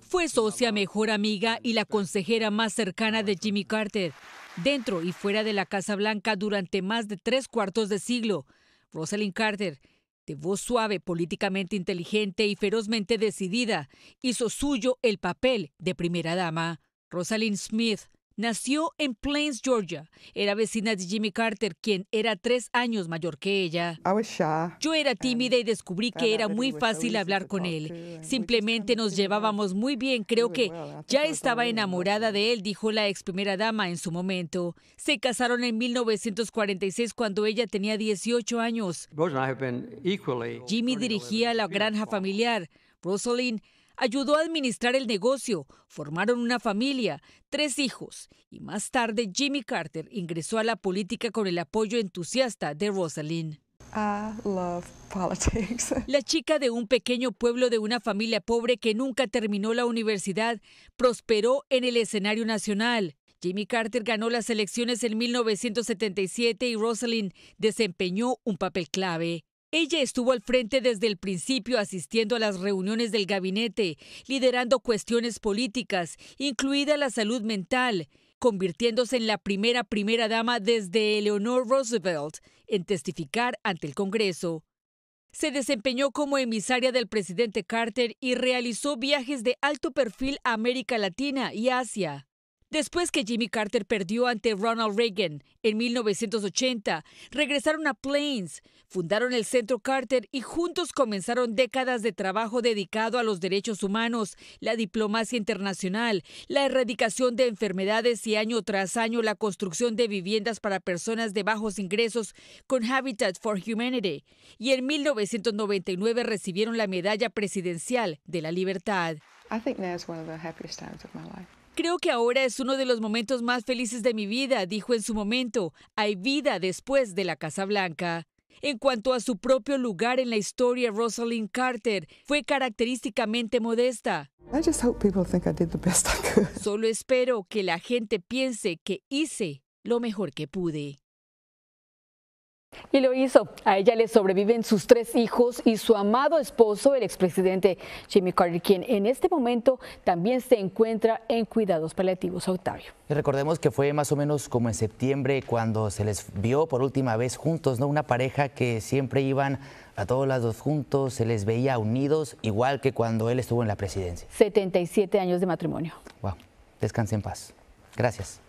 Fue socia, mejor amiga y la consejera más cercana de Jimmy Carter, dentro y fuera de la Casa Blanca durante más de tres cuartos de siglo. Rosalind Carter, de voz suave, políticamente inteligente y ferozmente decidida, hizo suyo el papel de primera dama. Rosalind Smith Nació en Plains, Georgia. Era vecina de Jimmy Carter, quien era tres años mayor que ella. Yo era tímida y descubrí que era muy fácil hablar con él. Simplemente nos llevábamos muy bien. Creo que ya estaba enamorada de él, dijo la ex primera dama en su momento. Se casaron en 1946 cuando ella tenía 18 años. Jimmy dirigía la granja familiar. Rosalind ayudó a administrar el negocio, formaron una familia, tres hijos, y más tarde Jimmy Carter ingresó a la política con el apoyo entusiasta de Rosalind. La chica de un pequeño pueblo de una familia pobre que nunca terminó la universidad prosperó en el escenario nacional. Jimmy Carter ganó las elecciones en 1977 y Rosalind desempeñó un papel clave. Ella estuvo al frente desde el principio asistiendo a las reuniones del gabinete, liderando cuestiones políticas, incluida la salud mental, convirtiéndose en la primera primera dama desde Eleanor Roosevelt en testificar ante el Congreso. Se desempeñó como emisaria del presidente Carter y realizó viajes de alto perfil a América Latina y Asia. Después que Jimmy Carter perdió ante Ronald Reagan en 1980, regresaron a Plains, fundaron el Centro Carter y juntos comenzaron décadas de trabajo dedicado a los derechos humanos, la diplomacia internacional, la erradicación de enfermedades y año tras año la construcción de viviendas para personas de bajos ingresos con Habitat for Humanity. Y en 1999 recibieron la Medalla Presidencial de la Libertad. I think one of the happiest times of my life. Creo que ahora es uno de los momentos más felices de mi vida, dijo en su momento. Hay vida después de la Casa Blanca. En cuanto a su propio lugar en la historia, Rosalind Carter fue característicamente modesta. Solo espero que la gente piense que hice lo mejor que pude y lo hizo. A ella le sobreviven sus tres hijos y su amado esposo, el expresidente Jimmy Carter, quien en este momento también se encuentra en cuidados paliativos. Octavio. Y recordemos que fue más o menos como en septiembre cuando se les vio por última vez juntos, ¿no? Una pareja que siempre iban a todos lados juntos, se les veía unidos, igual que cuando él estuvo en la presidencia. 77 años de matrimonio. Wow. Descanse en paz. Gracias.